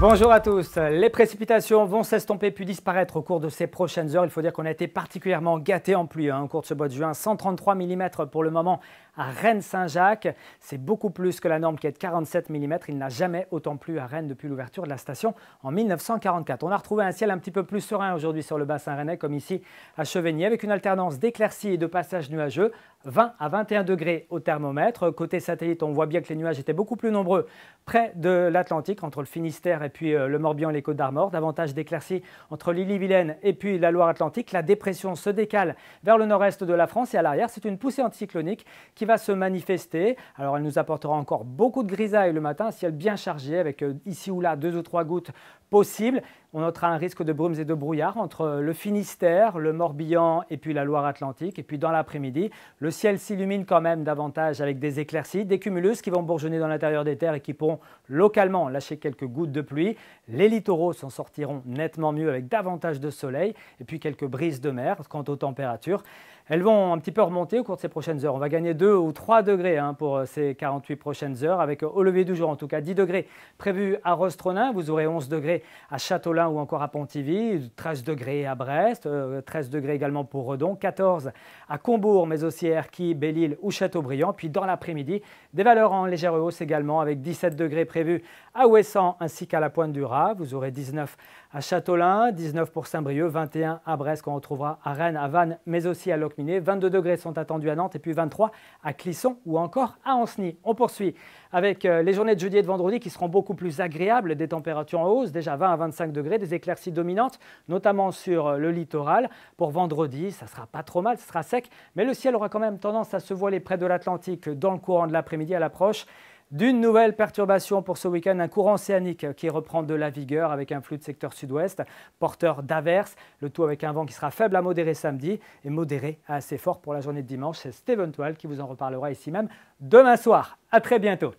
Bonjour à tous. Les précipitations vont s'estomper puis disparaître au cours de ces prochaines heures. Il faut dire qu'on a été particulièrement gâté en pluie hein, au cours de ce mois de juin. 133 mm pour le moment à Rennes-Saint-Jacques. C'est beaucoup plus que la norme qui est de 47 mm. Il n'a jamais autant plu à Rennes depuis l'ouverture de la station en 1944. On a retrouvé un ciel un petit peu plus serein aujourd'hui sur le bassin rennais, comme ici à Chevigny, avec une alternance d'éclaircies et de passages nuageux. 20 à 21 degrés au thermomètre. Côté satellite, on voit bien que les nuages étaient beaucoup plus nombreux près de l'Atlantique, entre le Finistère et puis euh, le Morbihan et les Côtes d'Armor. Davantage d'éclaircies entre l'Ille- et vilaine et puis la Loire-Atlantique. La dépression se décale vers le nord-est de la France et à l'arrière, c'est une poussée anticyclonique qui va va se manifester. Alors elle nous apportera encore beaucoup de grisaille le matin, si est bien chargée, avec euh, ici ou là deux ou trois gouttes possible. On notera un risque de brumes et de brouillards entre le Finistère, le Morbihan et puis la Loire-Atlantique. Et puis dans l'après-midi, le ciel s'illumine quand même davantage avec des éclaircies, des cumulus qui vont bourgeonner dans l'intérieur des terres et qui pourront localement lâcher quelques gouttes de pluie. Les littoraux s'en sortiront nettement mieux avec davantage de soleil et puis quelques brises de mer. Quant aux températures, elles vont un petit peu remonter au cours de ces prochaines heures. On va gagner 2 ou 3 degrés hein, pour euh, ces 48 prochaines heures avec euh, au lever du jour en tout cas 10 degrés prévus à Rostronin. Vous aurez 11 degrés à Châteaulin ou encore à Pontivy, 13 degrés à Brest, 13 euh, degrés également pour Redon, 14 à Combourg, mais aussi à Erquy, Belle-Île ou Châteaubriand. Puis dans l'après-midi, des valeurs en légère hausse également, avec 17 degrés prévus à Ouessant ainsi qu'à la Pointe du Raz. Vous aurez 19 à Châtelain, 19 pour Saint-Brieuc, 21 à Brest, qu'on retrouvera à Rennes, à Vannes, mais aussi à Locminé. 22 degrés sont attendus à Nantes et puis 23 à Clisson ou encore à Anceny. On poursuit avec euh, les journées de jeudi et de vendredi qui seront beaucoup plus agréables, des températures en hausse, déjà 20 à 25 degrés, des éclaircies dominantes, notamment sur euh, le littoral. Pour vendredi, ça sera pas trop mal, ce sera sec, mais le ciel aura quand même tendance à se voiler près de l'Atlantique dans le courant de l'après-midi à l'approche. D'une nouvelle perturbation pour ce week-end, un courant océanique qui reprend de la vigueur avec un flux de secteur sud-ouest, porteur d'averses, le tout avec un vent qui sera faible à modéré samedi et modéré à assez fort pour la journée de dimanche. C'est Steven Toile qui vous en reparlera ici même demain soir. À très bientôt.